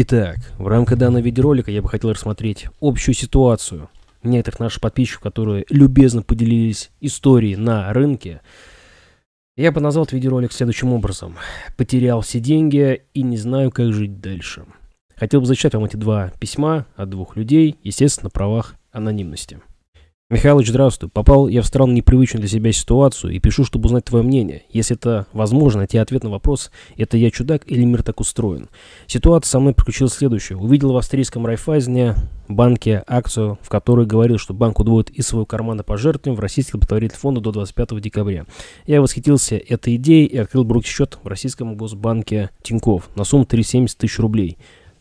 Итак, в рамках данного видеоролика я бы хотел рассмотреть общую ситуацию некоторых наших подписчиков, которые любезно поделились историей на рынке. Я бы назвал этот видеоролик следующим образом. Потерял все деньги и не знаю, как жить дальше. Хотел бы зачитать вам эти два письма от двух людей, естественно, на правах анонимности. Михайлович, здравствуй. Попал я в странно непривычную для себя ситуацию и пишу, чтобы узнать твое мнение. Если это возможно, найти ответ на вопрос, это я чудак или мир так устроен. Ситуация со мной приключилась следующая. Увидел в австрийском Райфайзене банке акцию, в которой говорил, что банк удвоит из своего кармана пожертвований в российский благотворительный фонд до 25 декабря. Я восхитился этой идеей и открыл брокер-счет в российском госбанке Тиньков на сумму 370 тысяч рублей.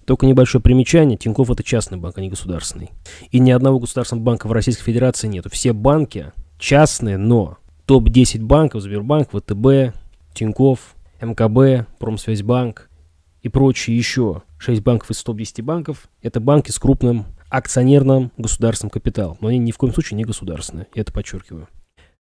Только небольшое примечание, Тинькофф это частный банк, а не государственный. И ни одного государственного банка в Российской Федерации нету. Все банки частные, но топ-10 банков, Сбербанк, ВТБ, Тинькофф, МКБ, Промсвязьбанк и прочие еще 6 банков из топ-10 банков, это банки с крупным акционерным государственным капиталом. Но они ни в коем случае не государственные, я это подчеркиваю.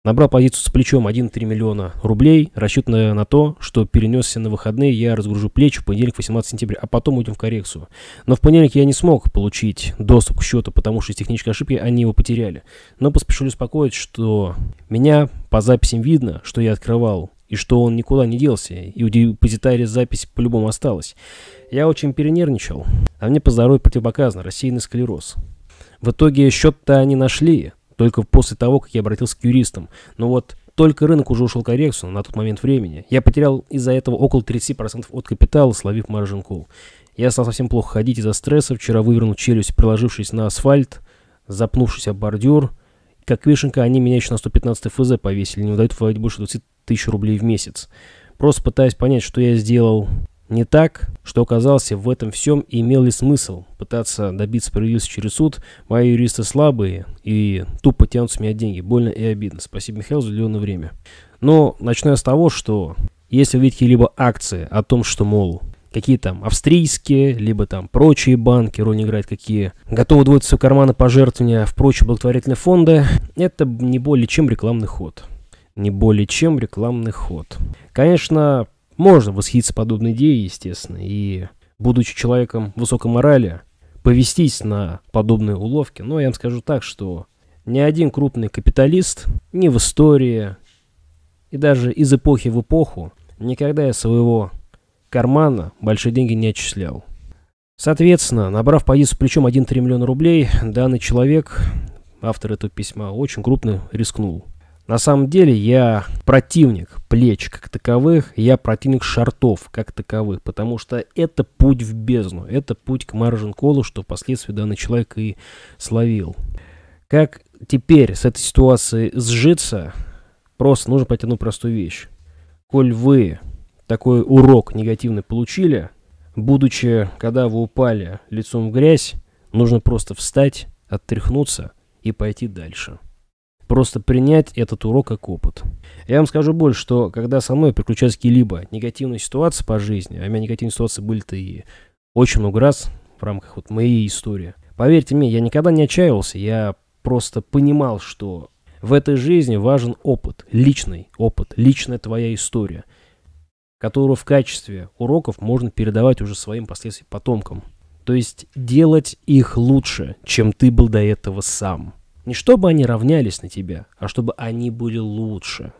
Набрал позицию с плечом 1,3 миллиона рублей, расчет на, то, что перенесся на выходные, я разгружу плечи в понедельник 18 сентября, а потом уйдем в коррекцию. Но в понедельник я не смог получить доступ к счету, потому что из технической ошибки они его потеряли. Но поспешили успокоить, что меня по записям видно, что я открывал и что он никуда не делся, и у депозитария запись по-любому осталась. Я очень перенервничал, а мне по здоровью противопоказано рассеянный склероз. В итоге счет-то они нашли, только после того, как я обратился к юристам. Но вот только рынок уже ушел к коррекцию на тот момент времени. Я потерял из-за этого около 30% от капитала, словив margin call. Я стал совсем плохо ходить из-за стресса, вчера вывернул челюсть, приложившись на асфальт, запнувшись об бордюр. Как вишенка, они меня еще на 115 ФЗ повесили, не удают выводить больше 20 тысяч рублей в месяц. Просто пытаясь понять, что я сделал не так, что оказался в этом всем и имел ли смысл. Пытаться добиться справедливости через суд, мои юристы слабые и тупо тянут с меня деньги. Больно и обидно. Спасибо, Михаил, за уделенное время. Но начну я с того, что если увидите либо акции о том, что, мол, какие там австрийские, либо там прочие банки, роль не играет какие, готовы удвоить свои карманы пожертвования в прочие благотворительные фонды, это не более чем рекламный ход. Не более чем рекламный ход. Конечно, можно восхититься подобной идеей, естественно, и, будучи человеком высокой морали, повестись на подобные уловки. Но я вам скажу так, что ни один крупный капиталист ни в истории, и даже из эпохи в эпоху, никогда из своего кармана большие деньги не отчислял. Соответственно, набрав позицию плечом 1-3 миллиона рублей, данный человек, автор этого письма, очень крупно рискнул. На самом деле я противник плеч как таковых, я противник шортов как таковых, потому что это путь в бездну, это путь к маржин-колу, что впоследствии данный человек и словил. Как теперь с этой ситуацией сжиться, просто нужно потянуть простую вещь. Коль вы такой урок негативный получили, будучи, когда вы упали лицом в грязь, нужно просто встать, оттряхнуться и пойти дальше. Просто принять этот урок как опыт. Я вам скажу больше, что когда со мной приключаются какие-либо негативные ситуации по жизни, а у меня негативные ситуации были-то и очень много раз в рамках вот моей истории. Поверьте мне, я никогда не отчаивался, я просто понимал, что в этой жизни важен опыт, личный опыт, личная твоя история, которую в качестве уроков можно передавать уже своим последствиям потомкам. То есть делать их лучше, чем ты был до этого сам. Не чтобы они равнялись на тебя, а чтобы они были лучше.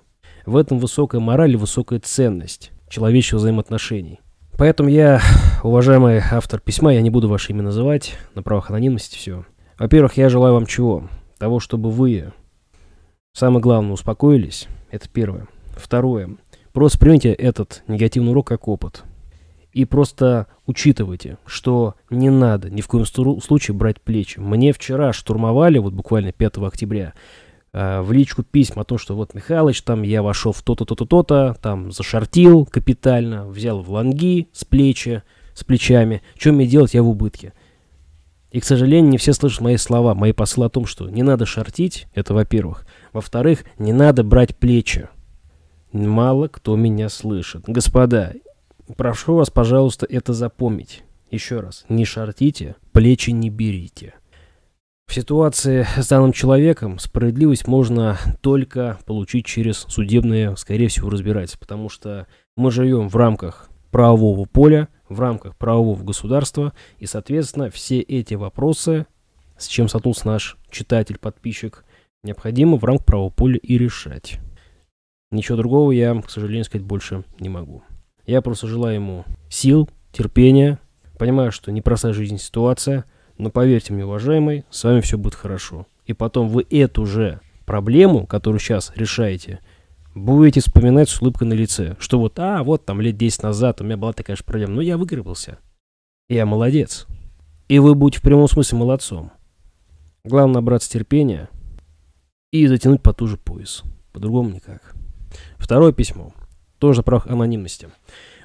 В этом высокая мораль и высокая ценность человеческих взаимоотношений. Поэтому я, уважаемый автор письма, я не буду ваши имя называть, на правах анонимности все. Во-первых, я желаю вам чего? Того, чтобы вы, самое главное, успокоились. Это первое. Второе. Просто примите этот негативный урок как опыт. И просто учитывайте, что не надо ни в коем случае брать плечи. Мне вчера штурмовали, вот буквально 5 октября, э, в личку письма о том, что вот Михалыч, там я вошел в то-то, то-то, то-то, там зашортил капитально, взял в лонги с плечи, с плечами. Что мне делать, я в убытке. И, к сожалению, не все слышат мои слова, мои посылы о том, что не надо шортить, это во-первых. Во-вторых, не надо брать плечи. Мало кто меня слышит. Господа, Прошу вас, пожалуйста, это запомнить. Еще раз, не шортите, плечи не берите. В ситуации с данным человеком справедливость можно только получить через судебное, скорее всего, разбирательство, потому что мы живем в рамках правового поля, в рамках правового государства, и, соответственно, все эти вопросы, с чем столкнулся наш читатель, подписчик, необходимо в рамках правового поля и решать. Ничего другого я, к сожалению, сказать больше не могу. Я просто желаю ему сил, терпения. Понимаю, что непростая жизнь ситуация, но поверьте мне, уважаемый, с вами все будет хорошо. И потом вы эту же проблему, которую сейчас решаете, будете вспоминать с улыбкой на лице, что вот, а, вот там лет 10 назад у меня была такая же проблема, но ну, я выигрывался. Я молодец. И вы будете в прямом смысле молодцом. Главное набраться терпения и затянуть потуже пояс. По-другому никак. Второе письмо. Тоже прах анонимности.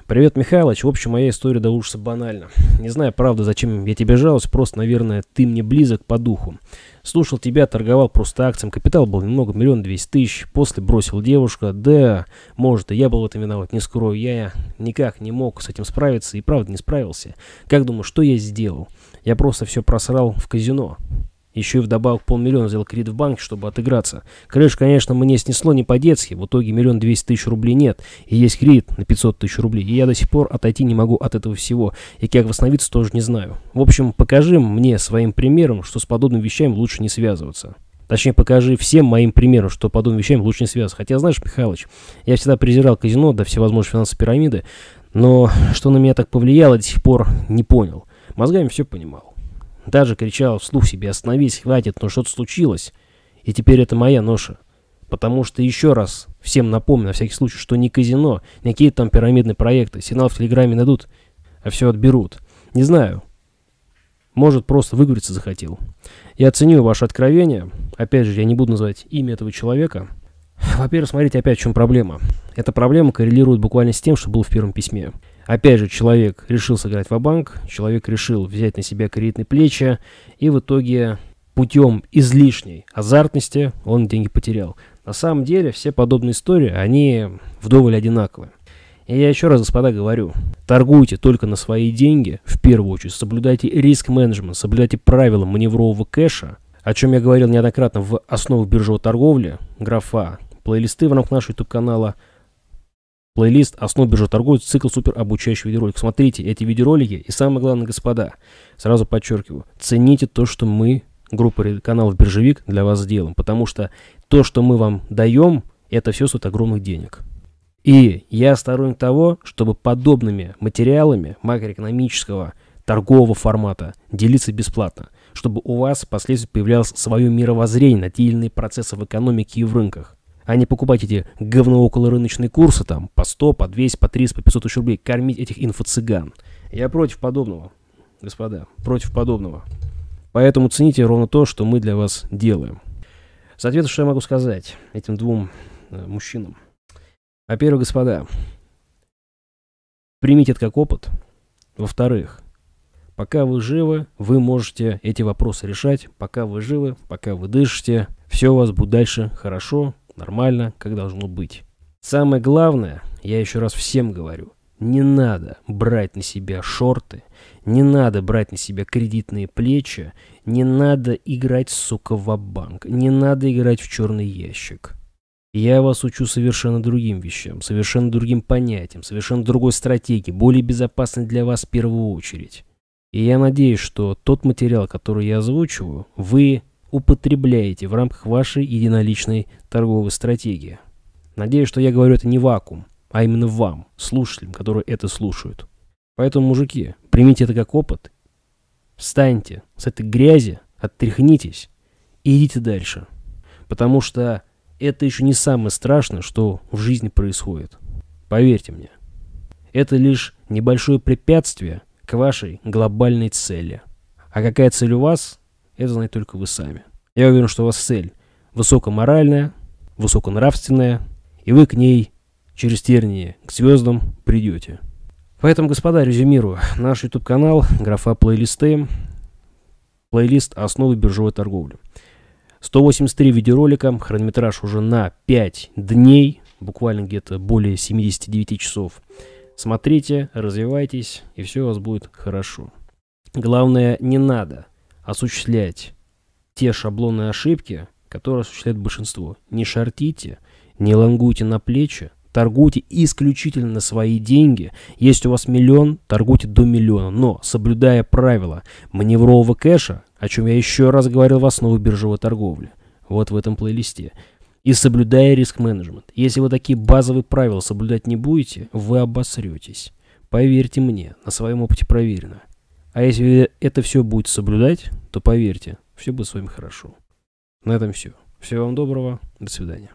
Привет, Михайлович. В общем, моя история до ужаса банальна. Не знаю, правда, зачем я тебе жалуюсь, просто, наверное, ты мне близок по духу. Слушал тебя, торговал просто акциям, капитал был немного, миллион двести тысяч, после бросил девушка. Да, может, и я был в этом виноват, не скрою, я никак не мог с этим справиться и правда не справился. Как думаю, что я сделал? Я просто все просрал в казино. Еще и вдобавок полмиллиона взял кредит в банке, чтобы отыграться. Крыш, конечно, мне снесло не по-детски. В итоге миллион двести тысяч рублей нет. И есть кредит на 500 тысяч рублей. И я до сих пор отойти не могу от этого всего. И как восстановиться тоже не знаю. В общем, покажи мне своим примером, что с подобными вещами лучше не связываться. Точнее, покажи всем моим примером, что подобным вещам лучше не связываться. Хотя, знаешь, Михалыч, я всегда презирал казино да всевозможные финансовые пирамиды, но что на меня так повлияло, до сих пор не понял. Мозгами все понимал. Даже кричал вслух себе «Остановись, хватит, Но ну что-то случилось!» И теперь это моя ноша. Потому что еще раз всем напомню, на всякий случай, что не казино, не какие-то там пирамидные проекты. Сигнал в Телеграме найдут, а все отберут. Не знаю. Может, просто выговориться захотел. Я оценю ваше откровение. Опять же, я не буду называть имя этого человека. Во-первых, смотрите опять, в чем проблема. Эта проблема коррелирует буквально с тем, что было в первом письме. Опять же, человек решил сыграть в банк человек решил взять на себя кредитные плечи, и в итоге путем излишней азартности он деньги потерял. На самом деле, все подобные истории, они вдоволь одинаковы. И я еще раз, господа, говорю, торгуйте только на свои деньги, в первую очередь, соблюдайте риск-менеджмент, соблюдайте правила маневрового кэша, о чем я говорил неоднократно в основах биржевой торговли, графа, плейлисты в рамках нашего YouTube-канала – Плейлист «Основ биржи торгует» цикл супер обучающих видеороликов. Смотрите эти видеоролики и самое главное, господа, сразу подчеркиваю, цените то, что мы, группа каналов «Биржевик» для вас сделаем, потому что то, что мы вам даем, это все стоит огромных денег. И я сторонник того, чтобы подобными материалами макроэкономического торгового формата делиться бесплатно, чтобы у вас впоследствии появлялось свое мировоззрение на те или иные процессы в экономике и в рынках а не покупать эти говно около рыночные курсы там по 100, по 200, по 300, по 500 тысяч рублей, кормить этих инфо-цыган. Я против подобного, господа, против подобного. Поэтому цените ровно то, что мы для вас делаем. Соответственно, что я могу сказать этим двум э, мужчинам? Во-первых, господа, примите это как опыт. Во-вторых, пока вы живы, вы можете эти вопросы решать. Пока вы живы, пока вы дышите, все у вас будет дальше хорошо, Нормально, как должно быть. Самое главное, я еще раз всем говорю, не надо брать на себя шорты, не надо брать на себя кредитные плечи, не надо играть, сука, в банк не надо играть в черный ящик. Я вас учу совершенно другим вещам, совершенно другим понятиям, совершенно другой стратегии, более безопасной для вас в первую очередь. И я надеюсь, что тот материал, который я озвучиваю, вы употребляете в рамках вашей единоличной торговой стратегии. Надеюсь, что я говорю это не вакуум, а именно вам, слушателям, которые это слушают. Поэтому, мужики, примите это как опыт. Встаньте с этой грязи, оттряхнитесь и идите дальше. Потому что это еще не самое страшное, что в жизни происходит. Поверьте мне. Это лишь небольшое препятствие к вашей глобальной цели. А какая цель у вас – это знаете только вы сами. Я уверен, что у вас цель высокоморальная, высоконравственная, и вы к ней через тернии к звездам придете. Поэтому, господа, резюмирую. Наш YouTube-канал, графа плейлисты, плейлист эм». «Основы биржевой торговли». 183 видеоролика, хронометраж уже на 5 дней, буквально где-то более 79 часов. Смотрите, развивайтесь, и все у вас будет хорошо. Главное, не надо – осуществлять те шаблонные ошибки, которые осуществляет большинство. Не шортите, не лангуйте на плечи, торгуйте исключительно на свои деньги. Если у вас миллион, торгуйте до миллиона. Но, соблюдая правила маневрового кэша, о чем я еще раз говорил в основе биржевой торговли, вот в этом плейлисте, и соблюдая риск-менеджмент. Если вы такие базовые правила соблюдать не будете, вы обосретесь. Поверьте мне, на своем опыте проверено. А если это все будет соблюдать, то поверьте, все будет с вами хорошо. На этом все. Всего вам доброго. До свидания.